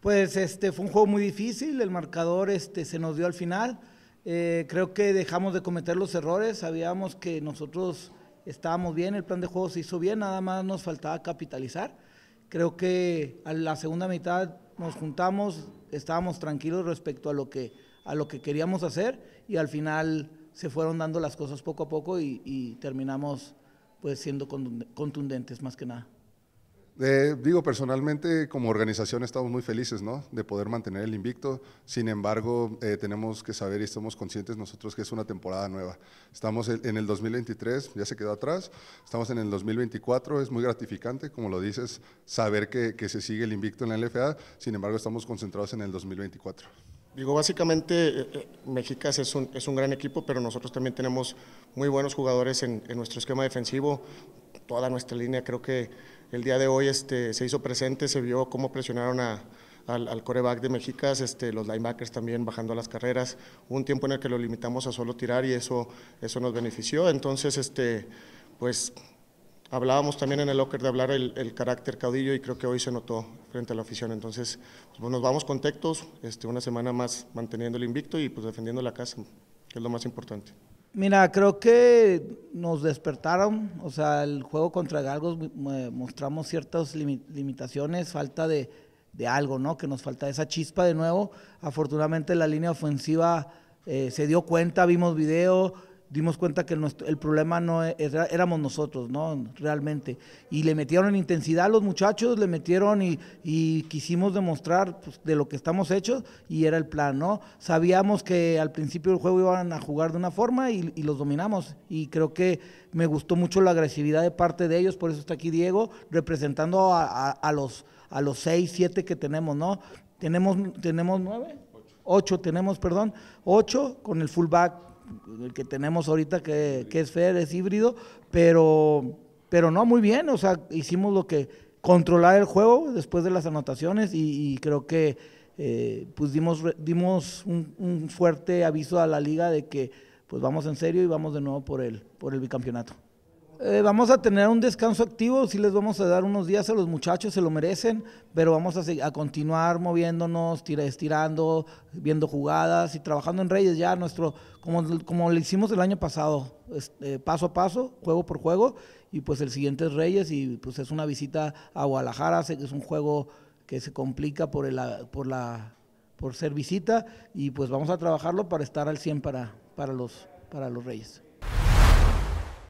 Pues este fue un juego muy difícil, el marcador este, se nos dio al final. Eh, creo que dejamos de cometer los errores, sabíamos que nosotros estábamos bien, el plan de juego se hizo bien, nada más nos faltaba capitalizar. Creo que a la segunda mitad nos juntamos, estábamos tranquilos respecto a lo que, a lo que queríamos hacer y al final se fueron dando las cosas poco a poco y, y terminamos pues siendo contundentes más que nada. Eh, digo, personalmente, como organización estamos muy felices ¿no? de poder mantener el invicto. Sin embargo, eh, tenemos que saber y estamos conscientes nosotros que es una temporada nueva. Estamos en el 2023, ya se quedó atrás. Estamos en el 2024, es muy gratificante, como lo dices, saber que, se sigue el invicto en la LFA. Sin embargo, estamos concentrados en el 2024. Digo, básicamente, eh, Mexicas es un, gran equipo, pero nosotros también tenemos muy buenos jugadores en, en nuestro esquema defensivo toda nuestra línea. Creo que el día de hoy este, se hizo presente, se vio cómo presionaron al, coreback de Mexicas, este, los linebackers también bajando las carreras. un tiempo en el que lo limitamos a solo tirar y eso, eso nos benefició. Entonces, este, pues hablábamos también en el locker de hablar el, carácter caudillo y creo que hoy se notó frente a la afición. Entonces, pues, nos vamos con este, una semana más manteniendo el invicto y pues defendiendo la casa, que es lo más importante. Mira, creo que nos despertaron, o sea, el juego contra Galgos eh, mostramos ciertas limitaciones, falta de, algo, ¿no? Que nos falta esa chispa de nuevo. Afortunadamente la línea ofensiva eh, se dio cuenta, vimos video, dimos cuenta que el problema no e, era, éramos nosotros, ¿no? Realmente. Y le metieron intensidad a los muchachos, le metieron y, quisimos demostrar pues, de lo que estamos hechos y era el plan, ¿no? Sabíamos que al principio del juego iban a jugar de una forma y, los dominamos. Y creo que me gustó mucho la agresividad de parte de ellos, por eso está aquí Diego, representando a, los a los seis, siete que tenemos, ¿no? Tenemos, tenemos nueve, ocho tenemos, perdón, ocho con el fullback el que tenemos ahorita que, es Fer, es híbrido, pero, pero no, muy bien, o sea, hicimos lo que, controlar el juego después de las anotaciones y, creo que eh, pues dimos, un, un, fuerte aviso a la liga de que pues vamos en serio y vamos de nuevo por el, por el bicampeonato. Eh, vamos a tener un descanso activo, sí les vamos a dar unos días a los muchachos, se lo merecen, pero vamos a, continuar moviéndonos, estirando, viendo jugadas y trabajando en Reyes ya, nuestro, como, como lo hicimos el año pasado, eh, paso a paso, juego por juego, y pues el siguiente es Reyes y pues es una visita a Guadalajara, es un juego que se complica por, por, la, por ser visita y pues vamos a trabajarlo para estar al 100 para, para, los, para los Reyes.